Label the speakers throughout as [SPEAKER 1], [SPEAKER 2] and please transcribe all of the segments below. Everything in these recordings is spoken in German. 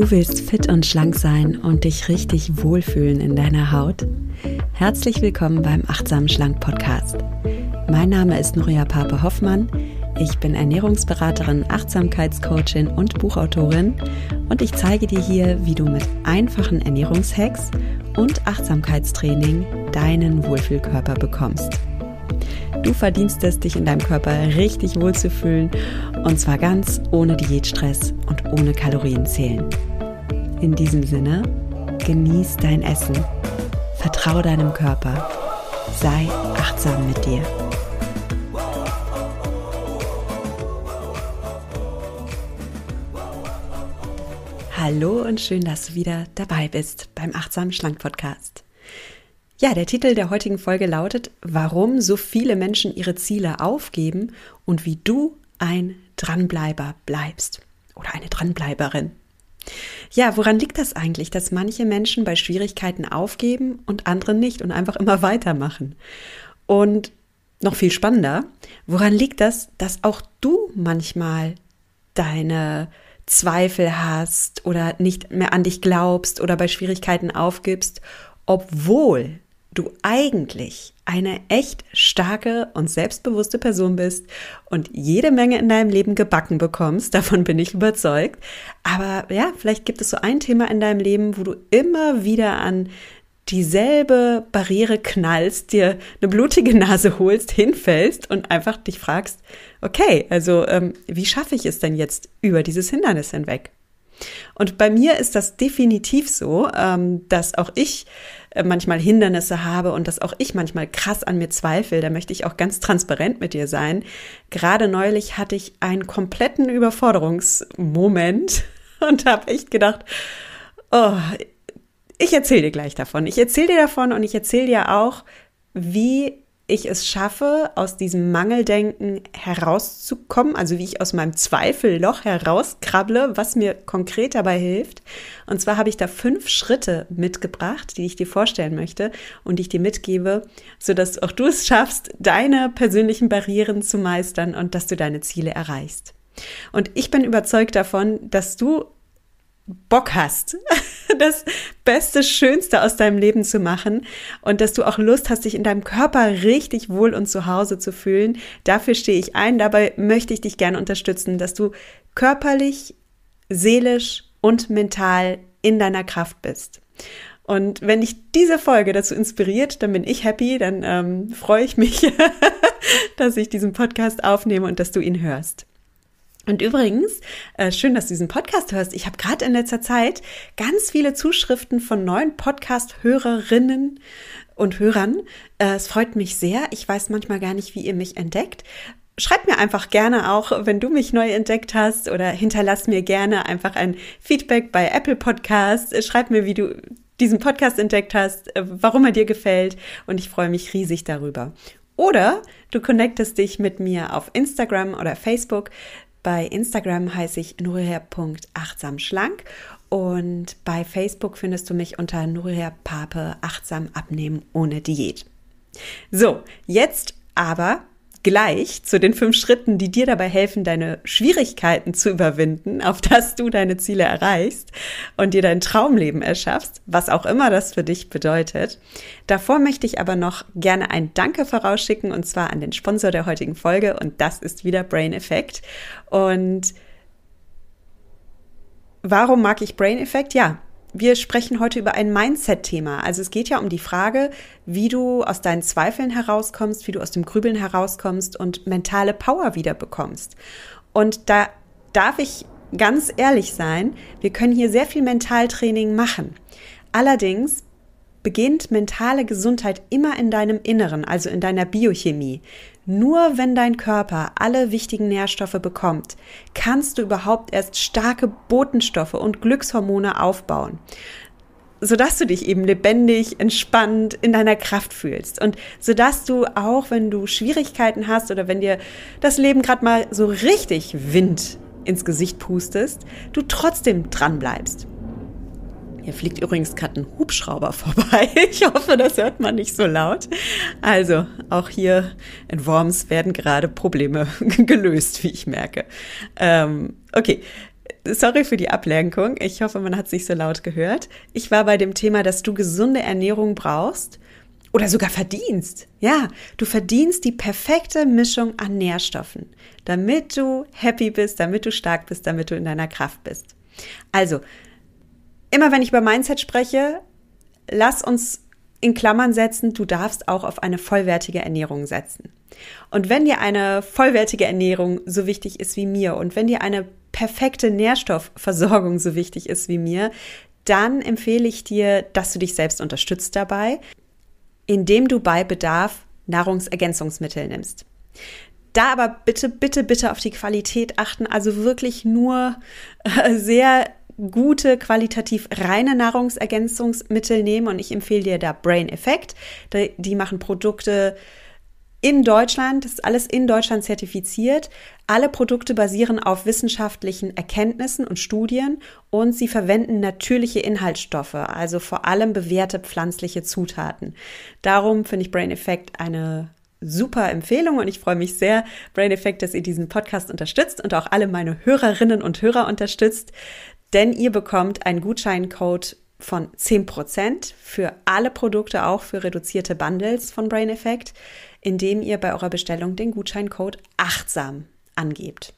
[SPEAKER 1] Du willst fit und schlank sein und dich richtig wohlfühlen in deiner Haut? Herzlich willkommen beim Achtsamen Schlank Podcast. Mein Name ist Nuria Pape Hoffmann. Ich bin Ernährungsberaterin, Achtsamkeitscoachin und Buchautorin und ich zeige dir hier, wie du mit einfachen Ernährungshacks und Achtsamkeitstraining deinen Wohlfühlkörper bekommst. Du verdienst es, dich in deinem Körper richtig wohlzufühlen und zwar ganz ohne Diätstress und ohne Kalorienzählen. In diesem Sinne, genieß dein Essen, vertraue deinem Körper, sei achtsam mit dir. Hallo und schön, dass du wieder dabei bist beim Achtsamen Schlank Podcast. Ja, der Titel der heutigen Folge lautet, warum so viele Menschen ihre Ziele aufgeben und wie du ein Dranbleiber bleibst oder eine Dranbleiberin. Ja, woran liegt das eigentlich, dass manche Menschen bei Schwierigkeiten aufgeben und andere nicht und einfach immer weitermachen? Und noch viel spannender, woran liegt das, dass auch du manchmal deine Zweifel hast oder nicht mehr an dich glaubst oder bei Schwierigkeiten aufgibst, obwohl du eigentlich eine echt starke und selbstbewusste Person bist und jede Menge in deinem Leben gebacken bekommst, davon bin ich überzeugt. Aber ja, vielleicht gibt es so ein Thema in deinem Leben, wo du immer wieder an dieselbe Barriere knallst, dir eine blutige Nase holst, hinfällst und einfach dich fragst, okay, also ähm, wie schaffe ich es denn jetzt über dieses Hindernis hinweg? Und bei mir ist das definitiv so, ähm, dass auch ich äh, manchmal Hindernisse habe und dass auch ich manchmal krass an mir zweifle. Da möchte ich auch ganz transparent mit dir sein. Gerade neulich hatte ich einen kompletten Überforderungsmoment und habe echt gedacht, oh, ich erzähle dir gleich davon. Ich erzähle dir davon und ich erzähle dir auch, wie ich es schaffe, aus diesem Mangeldenken herauszukommen, also wie ich aus meinem Zweifelloch herauskrabble, was mir konkret dabei hilft. Und zwar habe ich da fünf Schritte mitgebracht, die ich dir vorstellen möchte und die ich dir mitgebe, sodass auch du es schaffst, deine persönlichen Barrieren zu meistern und dass du deine Ziele erreichst. Und ich bin überzeugt davon, dass du Bock hast, das Beste, Schönste aus deinem Leben zu machen und dass du auch Lust hast, dich in deinem Körper richtig wohl und zu Hause zu fühlen. Dafür stehe ich ein. Dabei möchte ich dich gerne unterstützen, dass du körperlich, seelisch und mental in deiner Kraft bist. Und wenn dich diese Folge dazu inspiriert, dann bin ich happy, dann ähm, freue ich mich, dass ich diesen Podcast aufnehme und dass du ihn hörst. Und übrigens, äh, schön, dass du diesen Podcast hörst. Ich habe gerade in letzter Zeit ganz viele Zuschriften von neuen Podcast-Hörerinnen und Hörern. Äh, es freut mich sehr. Ich weiß manchmal gar nicht, wie ihr mich entdeckt. Schreib mir einfach gerne auch, wenn du mich neu entdeckt hast oder hinterlass mir gerne einfach ein Feedback bei Apple Podcasts. Schreib mir, wie du diesen Podcast entdeckt hast, äh, warum er dir gefällt und ich freue mich riesig darüber. Oder du connectest dich mit mir auf Instagram oder Facebook. Bei Instagram heiße ich nuriher.achtsamschlank und bei Facebook findest du mich unter Nuriher Pape achtsam abnehmen ohne Diät. So, jetzt aber gleich zu den fünf Schritten, die dir dabei helfen, deine Schwierigkeiten zu überwinden, auf dass du deine Ziele erreichst und dir dein Traumleben erschaffst, was auch immer das für dich bedeutet. Davor möchte ich aber noch gerne ein Danke vorausschicken und zwar an den Sponsor der heutigen Folge und das ist wieder Brain Effect. Und warum mag ich Brain Effect? Ja, wir sprechen heute über ein Mindset-Thema. Also es geht ja um die Frage, wie du aus deinen Zweifeln herauskommst, wie du aus dem Grübeln herauskommst und mentale Power wiederbekommst. Und da darf ich ganz ehrlich sein, wir können hier sehr viel Mentaltraining machen. Allerdings beginnt mentale Gesundheit immer in deinem Inneren, also in deiner Biochemie. Nur wenn dein Körper alle wichtigen Nährstoffe bekommt, kannst du überhaupt erst starke Botenstoffe und Glückshormone aufbauen sodass du dich eben lebendig, entspannt, in deiner Kraft fühlst und sodass du auch, wenn du Schwierigkeiten hast oder wenn dir das Leben gerade mal so richtig Wind ins Gesicht pustest, du trotzdem dran bleibst. Hier fliegt übrigens gerade ein Hubschrauber vorbei. Ich hoffe, das hört man nicht so laut. Also, auch hier in Worms werden gerade Probleme gelöst, wie ich merke. Ähm, okay. Sorry für die Ablenkung. Ich hoffe, man hat es nicht so laut gehört. Ich war bei dem Thema, dass du gesunde Ernährung brauchst oder sogar verdienst. Ja, du verdienst die perfekte Mischung an Nährstoffen, damit du happy bist, damit du stark bist, damit du in deiner Kraft bist. Also, immer wenn ich über Mindset spreche, lass uns in Klammern setzen, du darfst auch auf eine vollwertige Ernährung setzen. Und wenn dir eine vollwertige Ernährung so wichtig ist wie mir und wenn dir eine perfekte Nährstoffversorgung so wichtig ist wie mir, dann empfehle ich dir, dass du dich selbst unterstützt dabei, indem du bei Bedarf Nahrungsergänzungsmittel nimmst. Da aber bitte, bitte, bitte auf die Qualität achten, also wirklich nur äh, sehr gute, qualitativ reine Nahrungsergänzungsmittel nehmen und ich empfehle dir da Brain Effect. Die machen Produkte in Deutschland, das ist alles in Deutschland zertifiziert. Alle Produkte basieren auf wissenschaftlichen Erkenntnissen und Studien und sie verwenden natürliche Inhaltsstoffe, also vor allem bewährte pflanzliche Zutaten. Darum finde ich Brain Effect eine super Empfehlung und ich freue mich sehr, Brain Effect, dass ihr diesen Podcast unterstützt und auch alle meine Hörerinnen und Hörer unterstützt denn ihr bekommt einen Gutscheincode von 10% für alle Produkte, auch für reduzierte Bundles von Brain Effect, indem ihr bei eurer Bestellung den Gutscheincode achtsam angebt.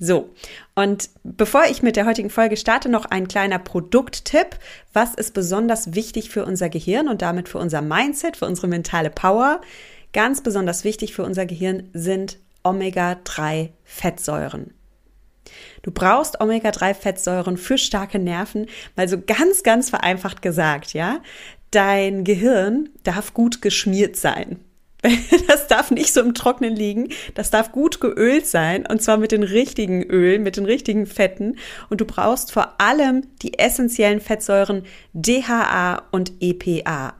[SPEAKER 1] So, und bevor ich mit der heutigen Folge starte, noch ein kleiner Produkttipp. Was ist besonders wichtig für unser Gehirn und damit für unser Mindset, für unsere mentale Power? Ganz besonders wichtig für unser Gehirn sind Omega-3-Fettsäuren. Du brauchst Omega-3-Fettsäuren für starke Nerven, mal so ganz, ganz vereinfacht gesagt, ja. Dein Gehirn darf gut geschmiert sein. Das darf nicht so im Trocknen liegen. Das darf gut geölt sein. Und zwar mit den richtigen Ölen, mit den richtigen Fetten. Und du brauchst vor allem die essentiellen Fettsäuren DHA und EPA.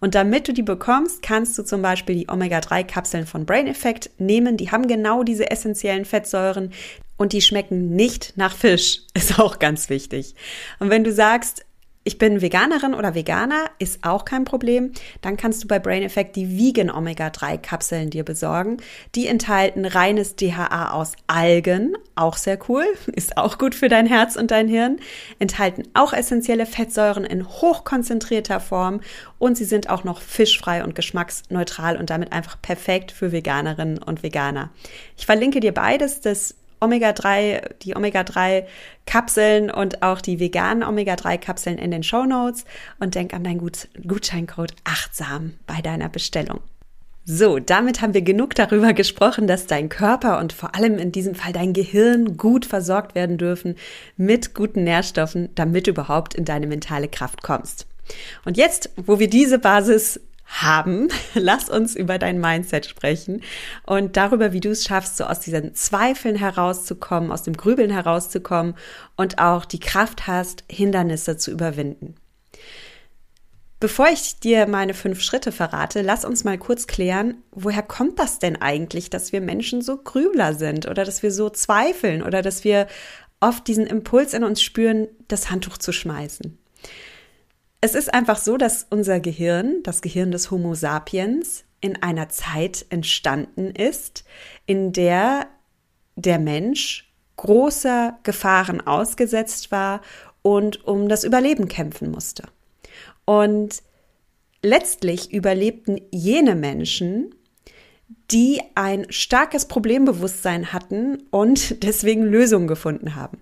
[SPEAKER 1] Und damit du die bekommst, kannst du zum Beispiel die Omega-3-Kapseln von Brain Effect nehmen. Die haben genau diese essentiellen Fettsäuren und die schmecken nicht nach Fisch. Ist auch ganz wichtig. Und wenn du sagst, ich bin Veganerin oder Veganer, ist auch kein Problem. Dann kannst du bei Brain Effect die Vegan Omega-3-Kapseln dir besorgen. Die enthalten reines DHA aus Algen, auch sehr cool, ist auch gut für dein Herz und dein Hirn, enthalten auch essentielle Fettsäuren in hochkonzentrierter Form und sie sind auch noch fischfrei und geschmacksneutral und damit einfach perfekt für Veganerinnen und Veganer. Ich verlinke dir beides, das Omega-3, die Omega-3-Kapseln und auch die veganen Omega-3-Kapseln in den Shownotes und denk an deinen Gutscheincode achtsam bei deiner Bestellung. So, damit haben wir genug darüber gesprochen, dass dein Körper und vor allem in diesem Fall dein Gehirn gut versorgt werden dürfen mit guten Nährstoffen, damit du überhaupt in deine mentale Kraft kommst. Und jetzt, wo wir diese Basis haben, lass uns über dein Mindset sprechen und darüber, wie du es schaffst, so aus diesen Zweifeln herauszukommen, aus dem Grübeln herauszukommen und auch die Kraft hast, Hindernisse zu überwinden. Bevor ich dir meine fünf Schritte verrate, lass uns mal kurz klären, woher kommt das denn eigentlich, dass wir Menschen so Grübler sind oder dass wir so zweifeln oder dass wir oft diesen Impuls in uns spüren, das Handtuch zu schmeißen. Es ist einfach so, dass unser Gehirn, das Gehirn des Homo sapiens, in einer Zeit entstanden ist, in der der Mensch großer Gefahren ausgesetzt war und um das Überleben kämpfen musste. Und letztlich überlebten jene Menschen, die ein starkes Problembewusstsein hatten und deswegen Lösungen gefunden haben.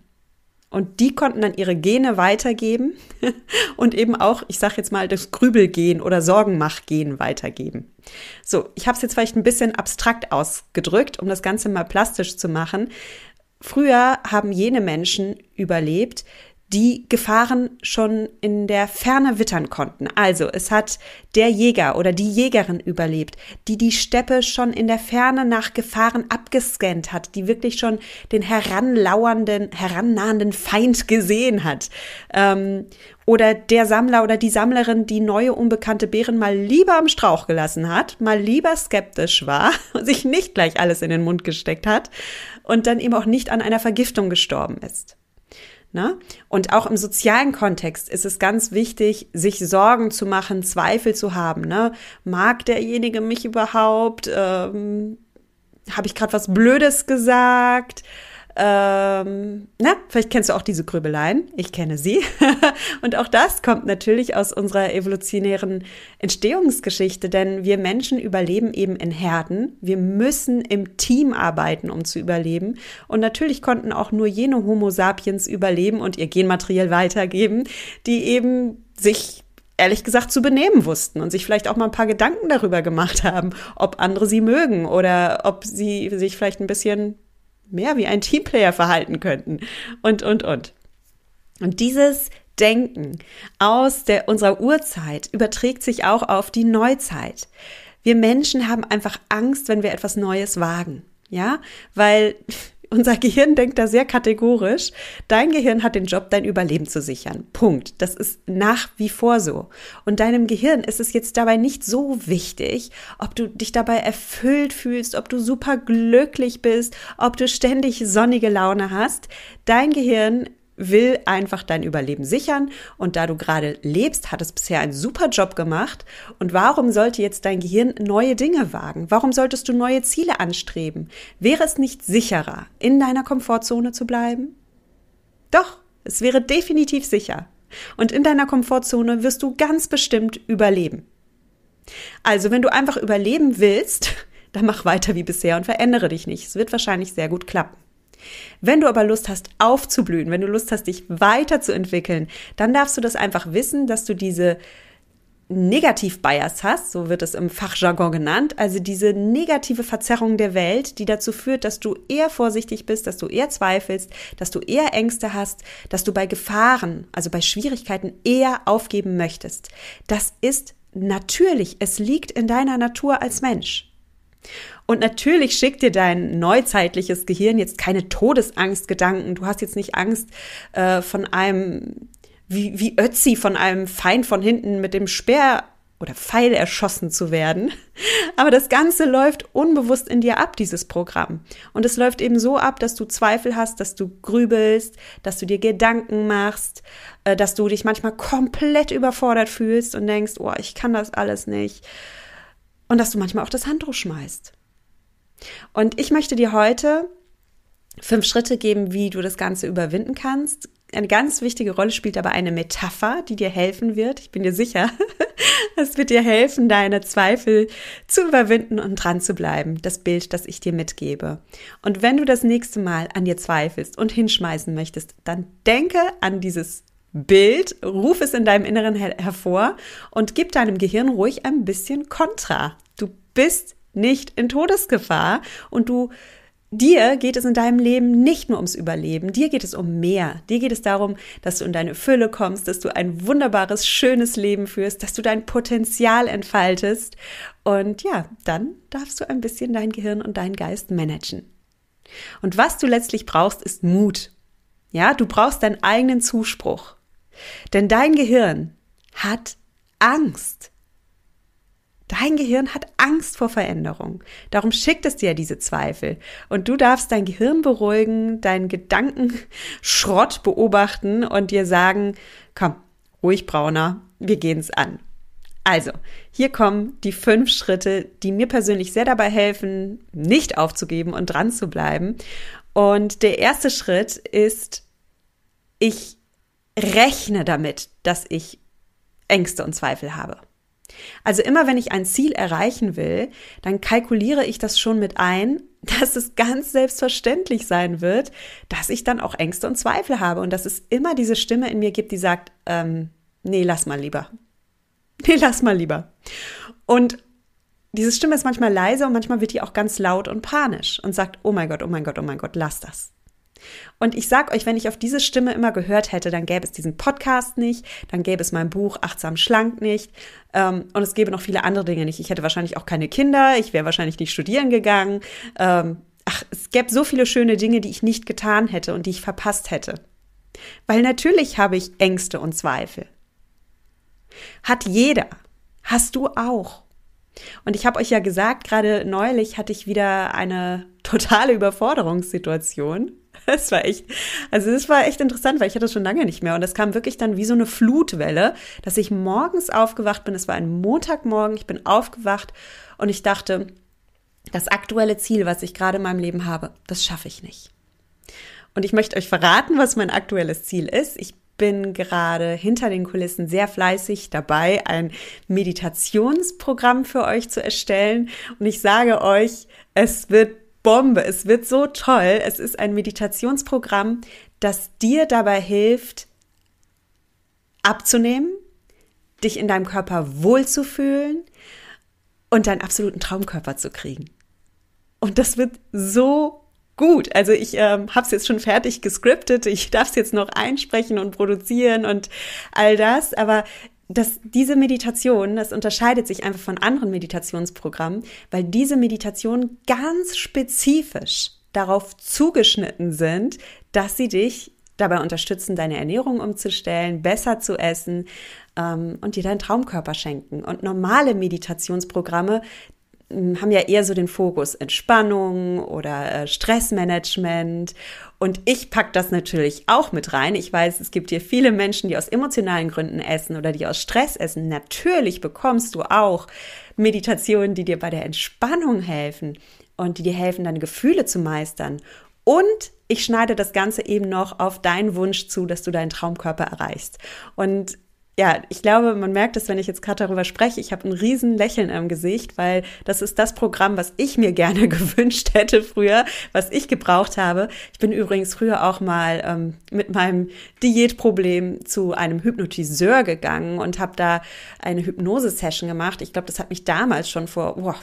[SPEAKER 1] Und die konnten dann ihre Gene weitergeben und eben auch, ich sage jetzt mal, das Grübelgehen oder Sorgenmachgehen weitergeben. So, ich habe es jetzt vielleicht ein bisschen abstrakt ausgedrückt, um das Ganze mal plastisch zu machen. Früher haben jene Menschen überlebt, die Gefahren schon in der Ferne wittern konnten. Also es hat der Jäger oder die Jägerin überlebt, die die Steppe schon in der Ferne nach Gefahren abgescannt hat, die wirklich schon den heranlauernden, herannahenden Feind gesehen hat. Ähm, oder der Sammler oder die Sammlerin, die neue unbekannte Bären mal lieber am Strauch gelassen hat, mal lieber skeptisch war und sich nicht gleich alles in den Mund gesteckt hat und dann eben auch nicht an einer Vergiftung gestorben ist. Ne? Und auch im sozialen Kontext ist es ganz wichtig, sich Sorgen zu machen, Zweifel zu haben. Ne? Mag derjenige mich überhaupt? Ähm, Habe ich gerade was Blödes gesagt? Ähm, na, vielleicht kennst du auch diese Grübeleien. Ich kenne sie. und auch das kommt natürlich aus unserer evolutionären Entstehungsgeschichte, denn wir Menschen überleben eben in Herden. Wir müssen im Team arbeiten, um zu überleben. Und natürlich konnten auch nur jene Homo sapiens überleben und ihr Genmaterial weitergeben, die eben sich ehrlich gesagt zu benehmen wussten und sich vielleicht auch mal ein paar Gedanken darüber gemacht haben, ob andere sie mögen oder ob sie sich vielleicht ein bisschen mehr wie ein Teamplayer verhalten könnten und, und, und. Und dieses Denken aus der, unserer Urzeit überträgt sich auch auf die Neuzeit. Wir Menschen haben einfach Angst, wenn wir etwas Neues wagen. Ja, weil unser Gehirn denkt da sehr kategorisch. Dein Gehirn hat den Job, dein Überleben zu sichern. Punkt. Das ist nach wie vor so. Und deinem Gehirn ist es jetzt dabei nicht so wichtig, ob du dich dabei erfüllt fühlst, ob du super glücklich bist, ob du ständig sonnige Laune hast. Dein Gehirn will einfach dein Überleben sichern und da du gerade lebst, hat es bisher einen super Job gemacht und warum sollte jetzt dein Gehirn neue Dinge wagen? Warum solltest du neue Ziele anstreben? Wäre es nicht sicherer, in deiner Komfortzone zu bleiben? Doch, es wäre definitiv sicher. Und in deiner Komfortzone wirst du ganz bestimmt überleben. Also, wenn du einfach überleben willst, dann mach weiter wie bisher und verändere dich nicht. Es wird wahrscheinlich sehr gut klappen. Wenn du aber Lust hast, aufzublühen, wenn du Lust hast, dich weiterzuentwickeln, dann darfst du das einfach wissen, dass du diese Negativ-Bias hast, so wird es im Fachjargon genannt, also diese negative Verzerrung der Welt, die dazu führt, dass du eher vorsichtig bist, dass du eher zweifelst, dass du eher Ängste hast, dass du bei Gefahren, also bei Schwierigkeiten eher aufgeben möchtest. Das ist natürlich, es liegt in deiner Natur als Mensch. Und natürlich schickt dir dein neuzeitliches Gehirn jetzt keine Todesangstgedanken. Du hast jetzt nicht Angst äh, von einem, wie, wie Ötzi, von einem Feind von hinten mit dem Speer oder Pfeil erschossen zu werden. Aber das Ganze läuft unbewusst in dir ab, dieses Programm. Und es läuft eben so ab, dass du Zweifel hast, dass du grübelst, dass du dir Gedanken machst, äh, dass du dich manchmal komplett überfordert fühlst und denkst, oh, ich kann das alles nicht. Und dass du manchmal auch das Handtuch schmeißt. Und ich möchte dir heute fünf Schritte geben, wie du das Ganze überwinden kannst. Eine ganz wichtige Rolle spielt aber eine Metapher, die dir helfen wird. Ich bin dir sicher, es wird dir helfen, deine Zweifel zu überwinden und dran zu bleiben. Das Bild, das ich dir mitgebe. Und wenn du das nächste Mal an dir zweifelst und hinschmeißen möchtest, dann denke an dieses Bild, ruf es in deinem Inneren her hervor und gib deinem Gehirn ruhig ein bisschen Kontra. Du bist nicht in Todesgefahr und du Dir geht es in deinem Leben nicht nur ums Überleben, dir geht es um mehr. Dir geht es darum, dass du in deine Fülle kommst, dass du ein wunderbares, schönes Leben führst, dass du dein Potenzial entfaltest. Und ja, dann darfst du ein bisschen dein Gehirn und deinen Geist managen. Und was du letztlich brauchst, ist Mut. Ja, du brauchst deinen eigenen Zuspruch. Denn dein Gehirn hat Angst. Dein Gehirn hat Angst vor Veränderung. Darum schickt es dir diese Zweifel. Und du darfst dein Gehirn beruhigen, deinen Gedankenschrott beobachten und dir sagen, komm, ruhig brauner, wir gehen's an. Also, hier kommen die fünf Schritte, die mir persönlich sehr dabei helfen, nicht aufzugeben und dran zu bleiben. Und der erste Schritt ist, ich rechne damit, dass ich Ängste und Zweifel habe. Also immer wenn ich ein Ziel erreichen will, dann kalkuliere ich das schon mit ein, dass es ganz selbstverständlich sein wird, dass ich dann auch Ängste und Zweifel habe und dass es immer diese Stimme in mir gibt, die sagt, ähm, nee, lass mal lieber. Nee, lass mal lieber. Und diese Stimme ist manchmal leise und manchmal wird die auch ganz laut und panisch und sagt, oh mein Gott, oh mein Gott, oh mein Gott, lass das. Und ich sag euch, wenn ich auf diese Stimme immer gehört hätte, dann gäbe es diesen Podcast nicht, dann gäbe es mein Buch Achtsam Schlank nicht ähm, und es gäbe noch viele andere Dinge nicht. Ich hätte wahrscheinlich auch keine Kinder, ich wäre wahrscheinlich nicht studieren gegangen. Ähm, ach, es gäbe so viele schöne Dinge, die ich nicht getan hätte und die ich verpasst hätte. Weil natürlich habe ich Ängste und Zweifel. Hat jeder. Hast du auch. Und ich habe euch ja gesagt, gerade neulich hatte ich wieder eine totale Überforderungssituation. Es war echt, also es war echt interessant, weil ich hatte das schon lange nicht mehr. Und das kam wirklich dann wie so eine Flutwelle, dass ich morgens aufgewacht bin. Es war ein Montagmorgen, ich bin aufgewacht und ich dachte, das aktuelle Ziel, was ich gerade in meinem Leben habe, das schaffe ich nicht. Und ich möchte euch verraten, was mein aktuelles Ziel ist. Ich bin gerade hinter den Kulissen sehr fleißig dabei, ein Meditationsprogramm für euch zu erstellen. Und ich sage euch, es wird Bombe. Es wird so toll. Es ist ein Meditationsprogramm, das dir dabei hilft, abzunehmen, dich in deinem Körper wohlzufühlen und deinen absoluten Traumkörper zu kriegen. Und das wird so gut. Also ich ähm, habe es jetzt schon fertig gescriptet. Ich darf es jetzt noch einsprechen und produzieren und all das. Aber dass diese Meditation, das unterscheidet sich einfach von anderen Meditationsprogrammen, weil diese Meditationen ganz spezifisch darauf zugeschnitten sind, dass sie dich dabei unterstützen, deine Ernährung umzustellen, besser zu essen ähm, und dir deinen Traumkörper schenken. Und normale Meditationsprogramme, haben ja eher so den Fokus Entspannung oder äh, Stressmanagement. Und ich packe das natürlich auch mit rein. Ich weiß, es gibt hier viele Menschen, die aus emotionalen Gründen essen oder die aus Stress essen. Natürlich bekommst du auch Meditationen, die dir bei der Entspannung helfen und die dir helfen, deine Gefühle zu meistern. Und ich schneide das Ganze eben noch auf deinen Wunsch zu, dass du deinen Traumkörper erreichst. Und ja, ich glaube, man merkt es, wenn ich jetzt gerade darüber spreche. Ich habe ein riesen Lächeln am Gesicht, weil das ist das Programm, was ich mir gerne gewünscht hätte früher, was ich gebraucht habe. Ich bin übrigens früher auch mal ähm, mit meinem Diätproblem zu einem Hypnotiseur gegangen und habe da eine Hypnose-Session gemacht. Ich glaube, das hat mich damals schon vor, boah,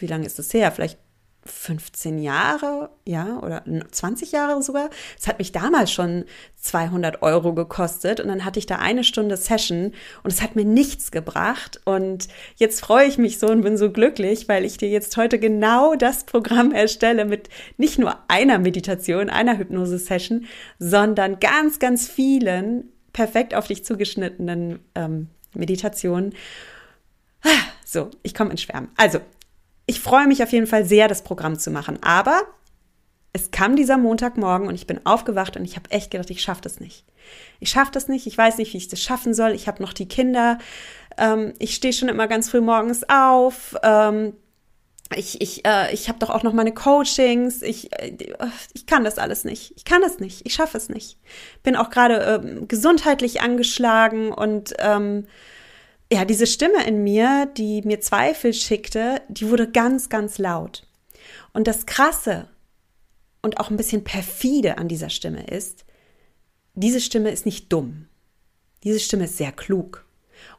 [SPEAKER 1] wie lange ist das her? Vielleicht 15 Jahre, ja, oder 20 Jahre sogar. Es hat mich damals schon 200 Euro gekostet und dann hatte ich da eine Stunde Session und es hat mir nichts gebracht und jetzt freue ich mich so und bin so glücklich, weil ich dir jetzt heute genau das Programm erstelle mit nicht nur einer Meditation, einer Hypnose-Session, sondern ganz, ganz vielen perfekt auf dich zugeschnittenen ähm, Meditationen. Ah, so, ich komme ins Schwärmen. Also, ich freue mich auf jeden Fall sehr, das Programm zu machen. Aber es kam dieser Montagmorgen und ich bin aufgewacht und ich habe echt gedacht, ich schaffe das nicht. Ich schaffe das nicht, ich weiß nicht, wie ich das schaffen soll. Ich habe noch die Kinder. Ähm, ich stehe schon immer ganz früh morgens auf. Ähm, ich, ich, äh, ich habe doch auch noch meine Coachings. Ich, äh, ich kann das alles nicht. Ich kann das nicht. Ich schaffe es nicht. Bin auch gerade äh, gesundheitlich angeschlagen und ähm, ja, diese Stimme in mir, die mir Zweifel schickte, die wurde ganz, ganz laut. Und das Krasse und auch ein bisschen perfide an dieser Stimme ist, diese Stimme ist nicht dumm. Diese Stimme ist sehr klug.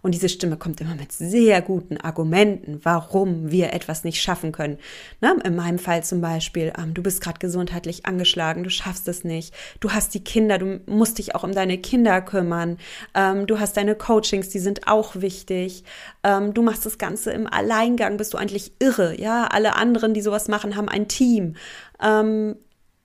[SPEAKER 1] Und diese Stimme kommt immer mit sehr guten Argumenten, warum wir etwas nicht schaffen können. Na, ne? in meinem Fall zum Beispiel, ähm, du bist gerade gesundheitlich angeschlagen, du schaffst es nicht, du hast die Kinder, du musst dich auch um deine Kinder kümmern, ähm, du hast deine Coachings, die sind auch wichtig, ähm, du machst das Ganze im Alleingang, bist du eigentlich irre, ja, alle anderen, die sowas machen, haben ein Team. Ähm,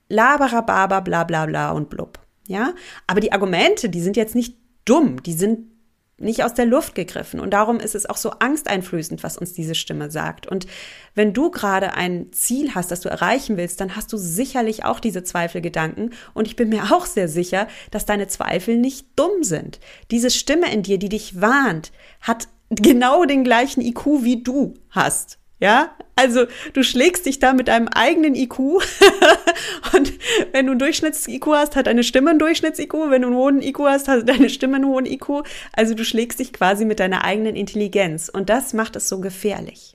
[SPEAKER 1] Laberababa, bla bla bla und blub. Ja, aber die Argumente, die sind jetzt nicht dumm, die sind nicht aus der Luft gegriffen. Und darum ist es auch so angsteinflößend, was uns diese Stimme sagt. Und wenn du gerade ein Ziel hast, das du erreichen willst, dann hast du sicherlich auch diese Zweifelgedanken. Und ich bin mir auch sehr sicher, dass deine Zweifel nicht dumm sind. Diese Stimme in dir, die dich warnt, hat genau den gleichen IQ wie du hast. Ja, also du schlägst dich da mit deinem eigenen IQ und wenn du ein Durchschnitts-IQ hast, hat deine Stimme ein Durchschnitts-IQ, wenn du einen hohen IQ hast, hat deine Stimme einen hohen IQ. Also du schlägst dich quasi mit deiner eigenen Intelligenz und das macht es so gefährlich.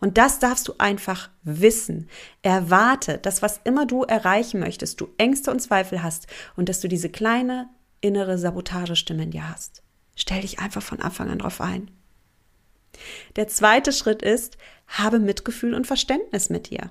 [SPEAKER 1] Und das darfst du einfach wissen. Erwarte, dass was immer du erreichen möchtest, du Ängste und Zweifel hast und dass du diese kleine innere Sabotagestimme in dir hast. Stell dich einfach von Anfang an drauf ein. Der zweite Schritt ist, habe Mitgefühl und Verständnis mit dir.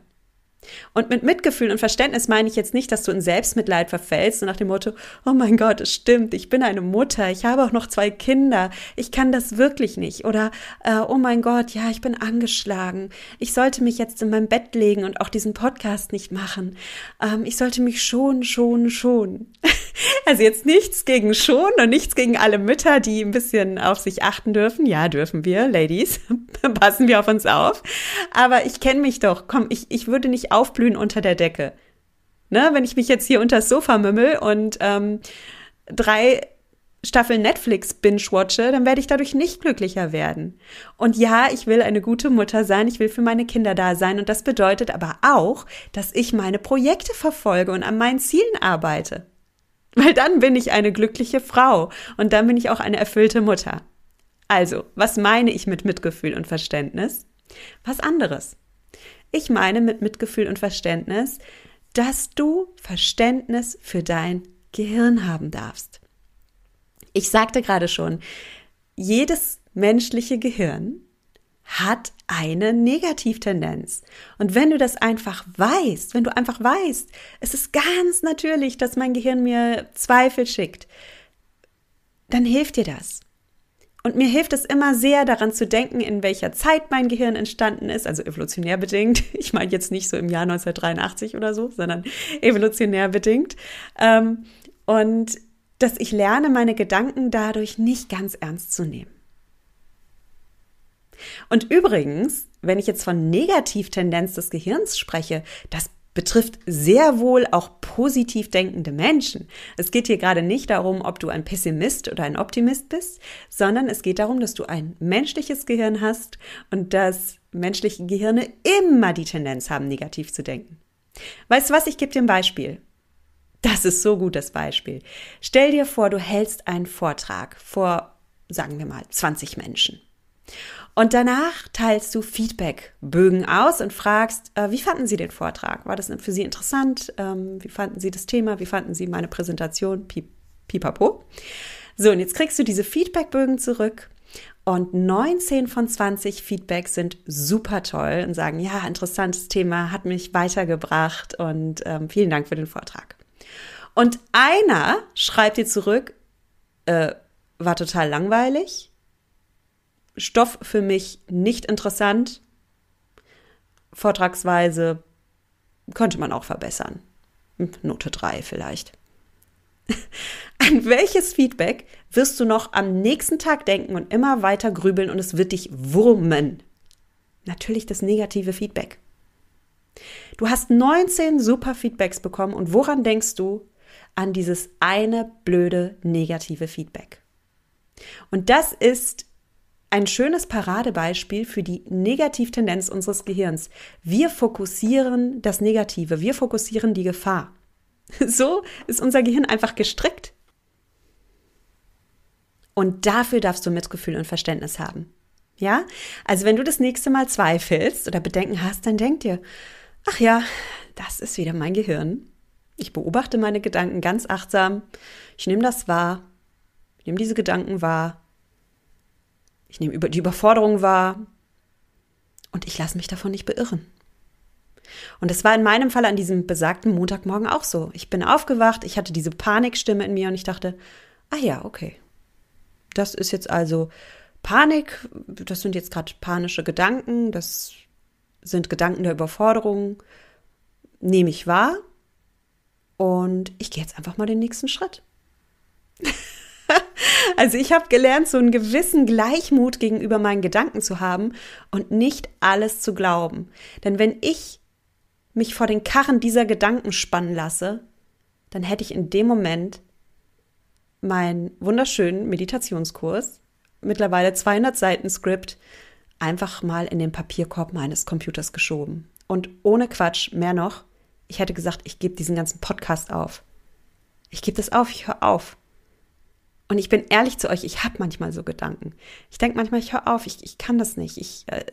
[SPEAKER 1] Und mit Mitgefühl und Verständnis meine ich jetzt nicht, dass du in Selbstmitleid verfällst und nach dem Motto, oh mein Gott, es stimmt, ich bin eine Mutter, ich habe auch noch zwei Kinder, ich kann das wirklich nicht. Oder, äh, oh mein Gott, ja, ich bin angeschlagen, ich sollte mich jetzt in mein Bett legen und auch diesen Podcast nicht machen. Ähm, ich sollte mich schon, schon, schon. also jetzt nichts gegen schon und nichts gegen alle Mütter, die ein bisschen auf sich achten dürfen. Ja, dürfen wir, Ladies, passen wir auf uns auf. Aber ich kenne mich doch, komm, ich, ich würde nicht aufblühen unter der Decke. Ne, wenn ich mich jetzt hier unter das Sofa mümmel und ähm, drei Staffeln Netflix binge-watche, dann werde ich dadurch nicht glücklicher werden. Und ja, ich will eine gute Mutter sein, ich will für meine Kinder da sein und das bedeutet aber auch, dass ich meine Projekte verfolge und an meinen Zielen arbeite. Weil dann bin ich eine glückliche Frau und dann bin ich auch eine erfüllte Mutter. Also, was meine ich mit Mitgefühl und Verständnis? Was anderes. Ich meine mit Mitgefühl und Verständnis, dass du Verständnis für dein Gehirn haben darfst. Ich sagte gerade schon, jedes menschliche Gehirn hat eine Negativtendenz. Und wenn du das einfach weißt, wenn du einfach weißt, es ist ganz natürlich, dass mein Gehirn mir Zweifel schickt, dann hilft dir das. Und mir hilft es immer sehr, daran zu denken, in welcher Zeit mein Gehirn entstanden ist, also evolutionär bedingt. Ich meine jetzt nicht so im Jahr 1983 oder so, sondern evolutionär bedingt. Ähm, und dass ich lerne, meine Gedanken dadurch nicht ganz ernst zu nehmen. Und übrigens, wenn ich jetzt von Negativtendenz des Gehirns spreche, das betrifft sehr wohl auch positiv denkende Menschen. Es geht hier gerade nicht darum, ob du ein Pessimist oder ein Optimist bist, sondern es geht darum, dass du ein menschliches Gehirn hast und dass menschliche Gehirne immer die Tendenz haben, negativ zu denken. Weißt du was, ich gebe dir ein Beispiel. Das ist so gut, das Beispiel. Stell dir vor, du hältst einen Vortrag vor, sagen wir mal, 20 Menschen. Und danach teilst du Feedbackbögen aus und fragst, äh, wie fanden Sie den Vortrag? War das für Sie interessant? Ähm, wie fanden Sie das Thema? Wie fanden Sie meine Präsentation? Piep, pipapo. So, und jetzt kriegst du diese Feedbackbögen zurück und 19 von 20 Feedbacks sind super toll und sagen, ja, interessantes Thema, hat mich weitergebracht und ähm, vielen Dank für den Vortrag. Und einer schreibt dir zurück, äh, war total langweilig, Stoff für mich nicht interessant. Vortragsweise könnte man auch verbessern. Note 3 vielleicht. An welches Feedback wirst du noch am nächsten Tag denken und immer weiter grübeln und es wird dich wurmen? Natürlich das negative Feedback. Du hast 19 super Feedbacks bekommen und woran denkst du? An dieses eine blöde negative Feedback. Und das ist ein schönes Paradebeispiel für die Negativtendenz unseres Gehirns. Wir fokussieren das Negative, wir fokussieren die Gefahr. So ist unser Gehirn einfach gestrickt. Und dafür darfst du Mitgefühl und Verständnis haben. Ja? Also wenn du das nächste Mal zweifelst oder Bedenken hast, dann denk dir, ach ja, das ist wieder mein Gehirn. Ich beobachte meine Gedanken ganz achtsam. Ich nehme das wahr. Ich nehme diese Gedanken wahr ich nehme die Überforderung wahr und ich lasse mich davon nicht beirren. Und das war in meinem Fall an diesem besagten Montagmorgen auch so. Ich bin aufgewacht, ich hatte diese Panikstimme in mir und ich dachte, ah ja, okay. Das ist jetzt also Panik, das sind jetzt gerade panische Gedanken, das sind Gedanken der Überforderung, nehme ich wahr und ich gehe jetzt einfach mal den nächsten Schritt. Also ich habe gelernt, so einen gewissen Gleichmut gegenüber meinen Gedanken zu haben und nicht alles zu glauben. Denn wenn ich mich vor den Karren dieser Gedanken spannen lasse, dann hätte ich in dem Moment meinen wunderschönen Meditationskurs, mittlerweile 200 Seiten Skript, einfach mal in den Papierkorb meines Computers geschoben. Und ohne Quatsch, mehr noch, ich hätte gesagt, ich gebe diesen ganzen Podcast auf. Ich gebe das auf, ich höre auf. Und ich bin ehrlich zu euch, ich habe manchmal so Gedanken. Ich denke manchmal, ich höre auf, ich, ich kann das nicht. Ich, äh,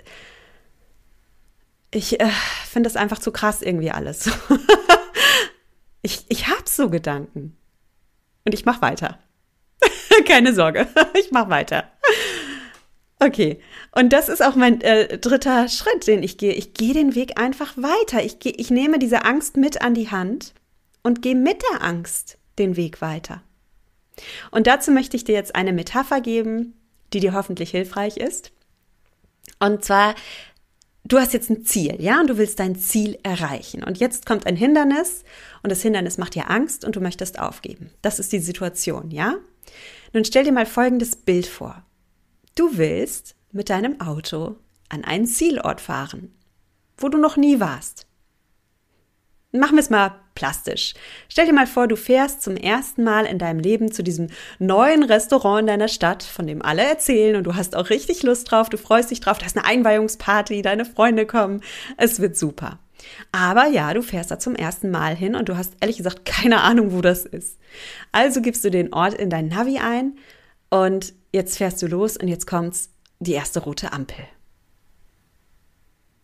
[SPEAKER 1] ich äh, finde das einfach zu krass irgendwie alles. ich ich habe so Gedanken. Und ich mache weiter. Keine Sorge, ich mache weiter. Okay, und das ist auch mein äh, dritter Schritt, den ich gehe. Ich gehe den Weg einfach weiter. Ich, geh, ich nehme diese Angst mit an die Hand und gehe mit der Angst den Weg weiter. Und dazu möchte ich dir jetzt eine Metapher geben, die dir hoffentlich hilfreich ist. Und zwar, du hast jetzt ein Ziel, ja, und du willst dein Ziel erreichen. Und jetzt kommt ein Hindernis und das Hindernis macht dir Angst und du möchtest aufgeben. Das ist die Situation, ja? Nun stell dir mal folgendes Bild vor. Du willst mit deinem Auto an einen Zielort fahren, wo du noch nie warst. Machen wir es mal plastisch. Stell dir mal vor, du fährst zum ersten Mal in deinem Leben zu diesem neuen Restaurant in deiner Stadt, von dem alle erzählen und du hast auch richtig Lust drauf, du freust dich drauf, da ist eine Einweihungsparty, deine Freunde kommen, es wird super. Aber ja, du fährst da zum ersten Mal hin und du hast ehrlich gesagt keine Ahnung, wo das ist. Also gibst du den Ort in dein Navi ein und jetzt fährst du los und jetzt kommt die erste rote Ampel.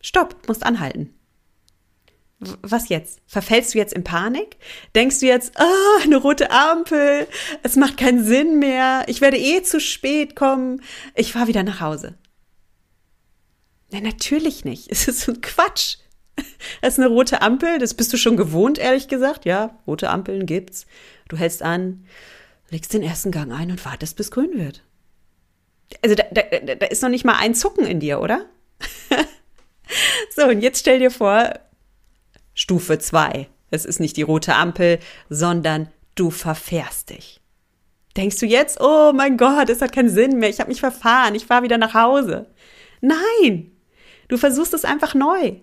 [SPEAKER 1] Stopp, musst anhalten was jetzt? Verfällst du jetzt in Panik? Denkst du jetzt, ah, oh, eine rote Ampel, es macht keinen Sinn mehr, ich werde eh zu spät kommen, ich fahre wieder nach Hause? Nein, natürlich nicht. Es ist so ein Quatsch. Es ist eine rote Ampel, das bist du schon gewohnt, ehrlich gesagt. Ja, rote Ampeln gibt's. Du hältst an, legst den ersten Gang ein und wartest, bis grün wird. Also da, da, da ist noch nicht mal ein Zucken in dir, oder? so, und jetzt stell dir vor, Stufe 2. Es ist nicht die rote Ampel, sondern du verfährst dich. Denkst du jetzt, oh mein Gott, es hat keinen Sinn mehr, ich habe mich verfahren, ich fahre wieder nach Hause. Nein, du versuchst es einfach neu.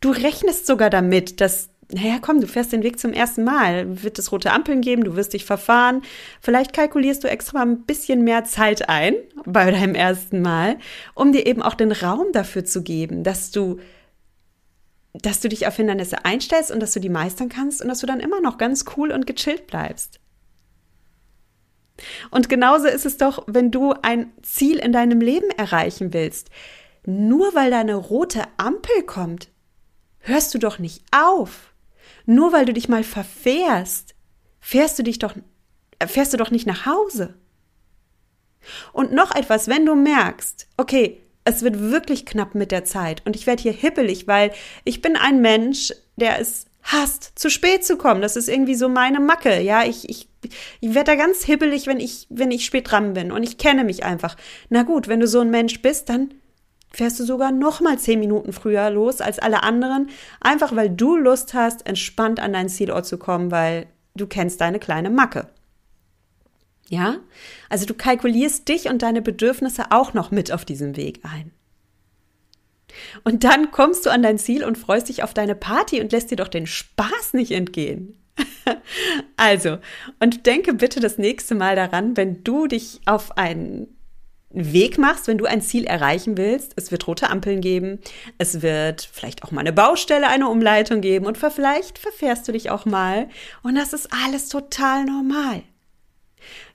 [SPEAKER 1] Du rechnest sogar damit, dass, naja, komm, du fährst den Weg zum ersten Mal, wird es rote Ampeln geben, du wirst dich verfahren, vielleicht kalkulierst du extra mal ein bisschen mehr Zeit ein bei deinem ersten Mal, um dir eben auch den Raum dafür zu geben, dass du dass du dich auf Hindernisse einstellst und dass du die meistern kannst und dass du dann immer noch ganz cool und gechillt bleibst. Und genauso ist es doch, wenn du ein Ziel in deinem Leben erreichen willst. Nur weil deine rote Ampel kommt, hörst du doch nicht auf. Nur weil du dich mal verfährst, fährst du dich doch, äh, fährst du doch nicht nach Hause. Und noch etwas, wenn du merkst, okay, es wird wirklich knapp mit der Zeit und ich werde hier hippelig, weil ich bin ein Mensch, der es hasst, zu spät zu kommen. Das ist irgendwie so meine Macke. Ja, ich, ich, ich werde da ganz hippelig, wenn ich, wenn ich spät dran bin und ich kenne mich einfach. Na gut, wenn du so ein Mensch bist, dann fährst du sogar noch mal zehn Minuten früher los als alle anderen, einfach weil du Lust hast, entspannt an deinen Zielort zu kommen, weil du kennst deine kleine Macke. Ja? Also du kalkulierst dich und deine Bedürfnisse auch noch mit auf diesem Weg ein. Und dann kommst du an dein Ziel und freust dich auf deine Party und lässt dir doch den Spaß nicht entgehen. also, und denke bitte das nächste Mal daran, wenn du dich auf einen Weg machst, wenn du ein Ziel erreichen willst. Es wird rote Ampeln geben, es wird vielleicht auch mal eine Baustelle, eine Umleitung geben und vielleicht verfährst du dich auch mal. Und das ist alles total normal.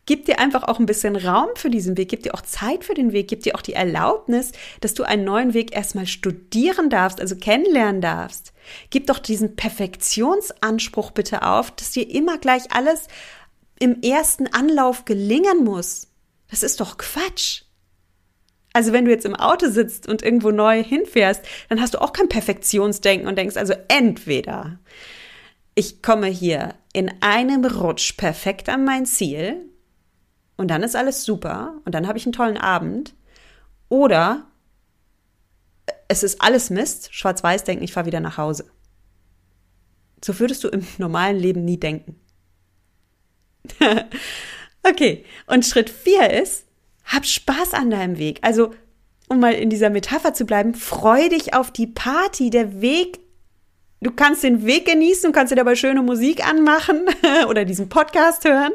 [SPEAKER 1] Gib dir einfach auch ein bisschen Raum für diesen Weg, gib dir auch Zeit für den Weg, gib dir auch die Erlaubnis, dass du einen neuen Weg erstmal studieren darfst, also kennenlernen darfst. Gib doch diesen Perfektionsanspruch bitte auf, dass dir immer gleich alles im ersten Anlauf gelingen muss. Das ist doch Quatsch. Also wenn du jetzt im Auto sitzt und irgendwo neu hinfährst, dann hast du auch kein Perfektionsdenken und denkst also entweder ich komme hier in einem Rutsch perfekt an mein Ziel und dann ist alles super und dann habe ich einen tollen Abend. Oder es ist alles Mist, schwarz-weiß denken, ich fahre wieder nach Hause. So würdest du im normalen Leben nie denken. okay, und Schritt vier ist, hab Spaß an deinem Weg. Also, um mal in dieser Metapher zu bleiben, freu dich auf die Party. Der Weg du kannst den Weg genießen, du kannst dir dabei schöne Musik anmachen oder diesen Podcast hören.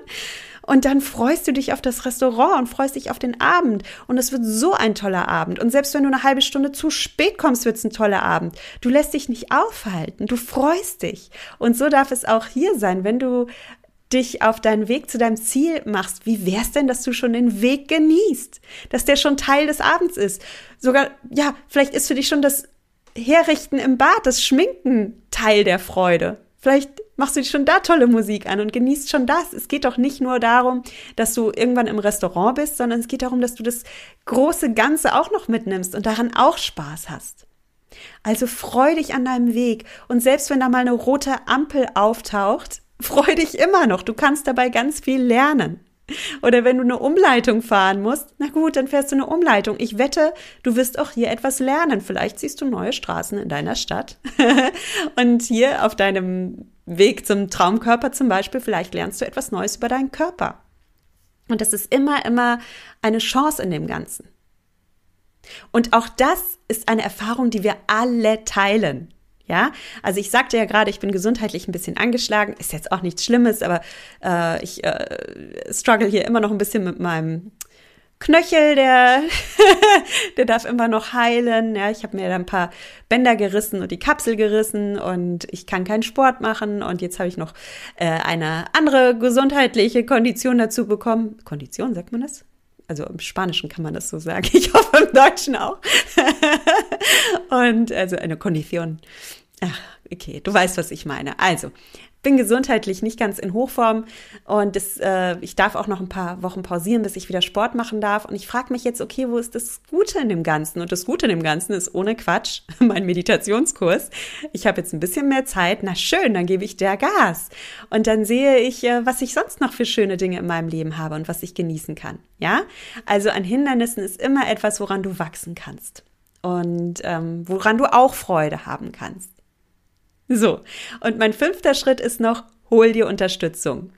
[SPEAKER 1] Und dann freust du dich auf das Restaurant und freust dich auf den Abend. Und es wird so ein toller Abend. Und selbst wenn du eine halbe Stunde zu spät kommst, wird es ein toller Abend. Du lässt dich nicht aufhalten. Du freust dich. Und so darf es auch hier sein, wenn du dich auf deinen Weg zu deinem Ziel machst, wie wär's denn, dass du schon den Weg genießt, dass der schon Teil des Abends ist? Sogar, ja, vielleicht ist für dich schon das Herrichten im Bad, das Schminken Teil der Freude. Vielleicht machst du schon da tolle Musik an und genießt schon das. Es geht doch nicht nur darum, dass du irgendwann im Restaurant bist, sondern es geht darum, dass du das große Ganze auch noch mitnimmst und daran auch Spaß hast. Also freu dich an deinem Weg und selbst wenn da mal eine rote Ampel auftaucht, freu dich immer noch. Du kannst dabei ganz viel lernen. Oder wenn du eine Umleitung fahren musst, na gut, dann fährst du eine Umleitung. Ich wette, du wirst auch hier etwas lernen. Vielleicht siehst du neue Straßen in deiner Stadt. Und hier auf deinem Weg zum Traumkörper zum Beispiel, vielleicht lernst du etwas Neues über deinen Körper. Und das ist immer, immer eine Chance in dem Ganzen. Und auch das ist eine Erfahrung, die wir alle teilen. Ja, also ich sagte ja gerade, ich bin gesundheitlich ein bisschen angeschlagen, ist jetzt auch nichts Schlimmes, aber äh, ich äh, struggle hier immer noch ein bisschen mit meinem Knöchel, der, der darf immer noch heilen. Ja, ich habe mir da ein paar Bänder gerissen und die Kapsel gerissen und ich kann keinen Sport machen. Und jetzt habe ich noch äh, eine andere gesundheitliche Kondition dazu bekommen. Kondition, sagt man das? also im Spanischen kann man das so sagen, ich hoffe im Deutschen auch. und also eine Kondition. Ach, okay, du weißt, was ich meine. Also, bin gesundheitlich nicht ganz in Hochform und das, äh, ich darf auch noch ein paar Wochen pausieren, bis ich wieder Sport machen darf. Und ich frage mich jetzt, okay, wo ist das Gute in dem Ganzen? Und das Gute in dem Ganzen ist ohne Quatsch mein Meditationskurs. Ich habe jetzt ein bisschen mehr Zeit. Na schön, dann gebe ich der Gas. Und dann sehe ich, äh, was ich sonst noch für schöne Dinge in meinem Leben habe und was ich genießen kann. Ja, also an Hindernissen ist immer etwas, woran du wachsen kannst und ähm, woran du auch Freude haben kannst. So, und mein fünfter Schritt ist noch, hol dir Unterstützung.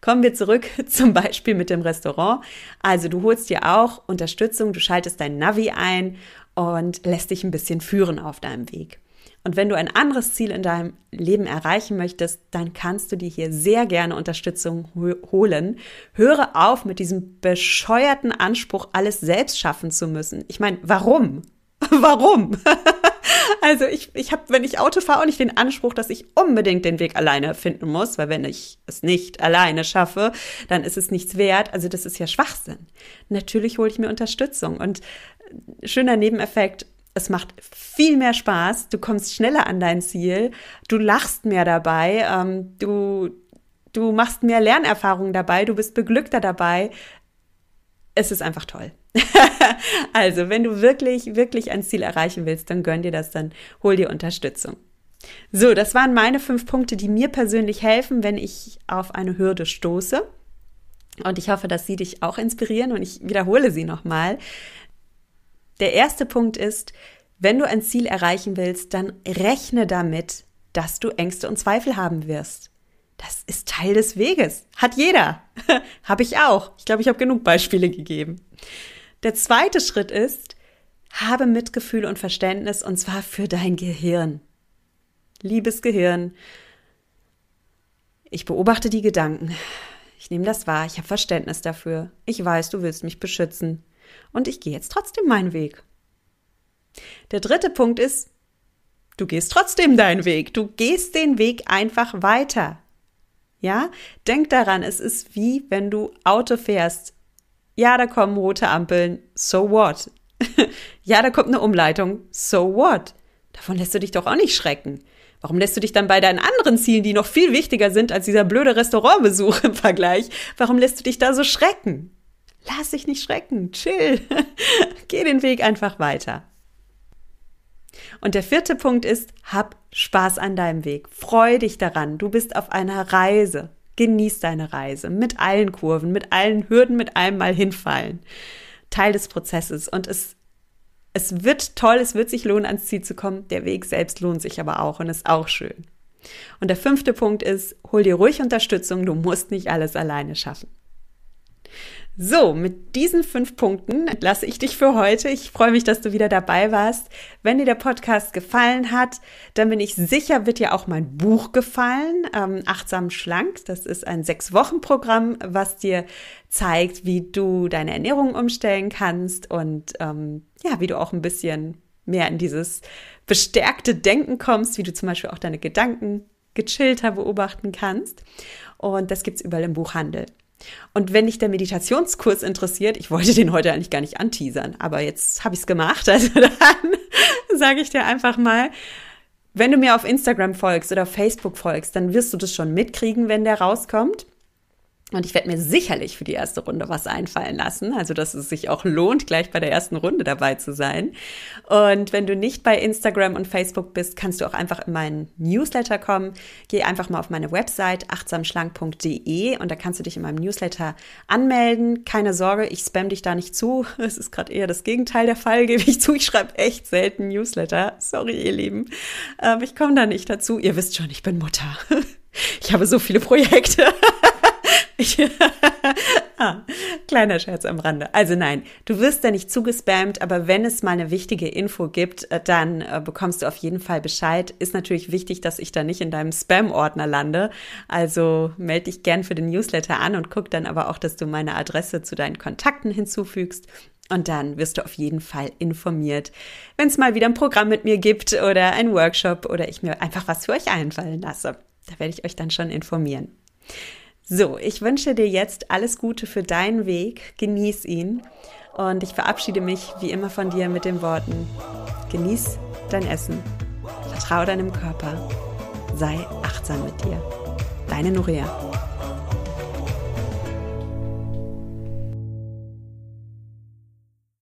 [SPEAKER 1] Kommen wir zurück zum Beispiel mit dem Restaurant. Also du holst dir auch Unterstützung, du schaltest dein Navi ein und lässt dich ein bisschen führen auf deinem Weg. Und wenn du ein anderes Ziel in deinem Leben erreichen möchtest, dann kannst du dir hier sehr gerne Unterstützung holen. Höre auf mit diesem bescheuerten Anspruch, alles selbst schaffen zu müssen. Ich meine, warum? Warum? Also ich, ich habe, wenn ich Auto fahre, auch nicht den Anspruch, dass ich unbedingt den Weg alleine finden muss, weil wenn ich es nicht alleine schaffe, dann ist es nichts wert. Also das ist ja Schwachsinn. Natürlich hole ich mir Unterstützung. Und äh, schöner Nebeneffekt, es macht viel mehr Spaß, du kommst schneller an dein Ziel, du lachst mehr dabei, ähm, du, du machst mehr Lernerfahrungen dabei, du bist beglückter dabei. Es ist einfach toll. also, wenn du wirklich, wirklich ein Ziel erreichen willst, dann gönn dir das, dann hol dir Unterstützung. So, das waren meine fünf Punkte, die mir persönlich helfen, wenn ich auf eine Hürde stoße. Und ich hoffe, dass sie dich auch inspirieren und ich wiederhole sie nochmal. Der erste Punkt ist, wenn du ein Ziel erreichen willst, dann rechne damit, dass du Ängste und Zweifel haben wirst. Das ist Teil des Weges. Hat jeder. habe ich auch. Ich glaube, ich habe genug Beispiele gegeben. Der zweite Schritt ist, habe Mitgefühl und Verständnis und zwar für dein Gehirn. Liebes Gehirn, ich beobachte die Gedanken. Ich nehme das wahr, ich habe Verständnis dafür. Ich weiß, du willst mich beschützen. Und ich gehe jetzt trotzdem meinen Weg. Der dritte Punkt ist, du gehst trotzdem deinen Weg. Du gehst den Weg einfach weiter. Ja, denk daran, es ist wie wenn du Auto fährst. Ja, da kommen rote Ampeln. So what? ja, da kommt eine Umleitung. So what? Davon lässt du dich doch auch nicht schrecken. Warum lässt du dich dann bei deinen anderen Zielen, die noch viel wichtiger sind als dieser blöde Restaurantbesuch im Vergleich, warum lässt du dich da so schrecken? Lass dich nicht schrecken, chill. Geh den Weg einfach weiter. Und der vierte Punkt ist, hab Spaß an deinem Weg. Freu dich daran. Du bist auf einer Reise. Genieß deine Reise mit allen Kurven, mit allen Hürden, mit allem mal hinfallen. Teil des Prozesses und es es wird toll, es wird sich lohnen, ans Ziel zu kommen. Der Weg selbst lohnt sich aber auch und ist auch schön. Und der fünfte Punkt ist, hol dir ruhig Unterstützung, du musst nicht alles alleine schaffen. So, mit diesen fünf Punkten entlasse ich dich für heute. Ich freue mich, dass du wieder dabei warst. Wenn dir der Podcast gefallen hat, dann bin ich sicher, wird dir auch mein Buch gefallen, ähm, Achtsam Schlank. Das ist ein Sechs-Wochen-Programm, was dir zeigt, wie du deine Ernährung umstellen kannst und ähm, ja, wie du auch ein bisschen mehr in dieses bestärkte Denken kommst, wie du zum Beispiel auch deine Gedanken gechillter beobachten kannst. Und das gibt's überall im Buchhandel. Und wenn dich der Meditationskurs interessiert, ich wollte den heute eigentlich gar nicht anteasern, aber jetzt habe ich es gemacht, also dann sage ich dir einfach mal, wenn du mir auf Instagram folgst oder auf Facebook folgst, dann wirst du das schon mitkriegen, wenn der rauskommt. Und ich werde mir sicherlich für die erste Runde was einfallen lassen, also dass es sich auch lohnt, gleich bei der ersten Runde dabei zu sein. Und wenn du nicht bei Instagram und Facebook bist, kannst du auch einfach in meinen Newsletter kommen. Geh einfach mal auf meine Website achtsamschlank.de und da kannst du dich in meinem Newsletter anmelden. Keine Sorge, ich spam dich da nicht zu. Es ist gerade eher das Gegenteil der Fall, gebe ich zu. Ich schreibe echt selten Newsletter. Sorry, ihr Lieben. Ähm, ich komme da nicht dazu. Ihr wisst schon, ich bin Mutter. Ich habe so viele Projekte. ah, kleiner Scherz am Rande. Also nein, du wirst da nicht zugespammt, aber wenn es mal eine wichtige Info gibt, äh, dann äh, bekommst du auf jeden Fall Bescheid. Ist natürlich wichtig, dass ich da nicht in deinem Spam-Ordner lande. Also melde dich gern für den Newsletter an und guck dann aber auch, dass du meine Adresse zu deinen Kontakten hinzufügst. Und dann wirst du auf jeden Fall informiert, wenn es mal wieder ein Programm mit mir gibt oder ein Workshop oder ich mir einfach was für euch einfallen lasse. Da werde ich euch dann schon informieren. So, ich wünsche dir jetzt alles Gute für deinen Weg, genieß ihn und ich verabschiede mich wie immer von dir mit den Worten: Genieß dein Essen, vertraue deinem Körper, sei achtsam mit dir. Deine Nuria.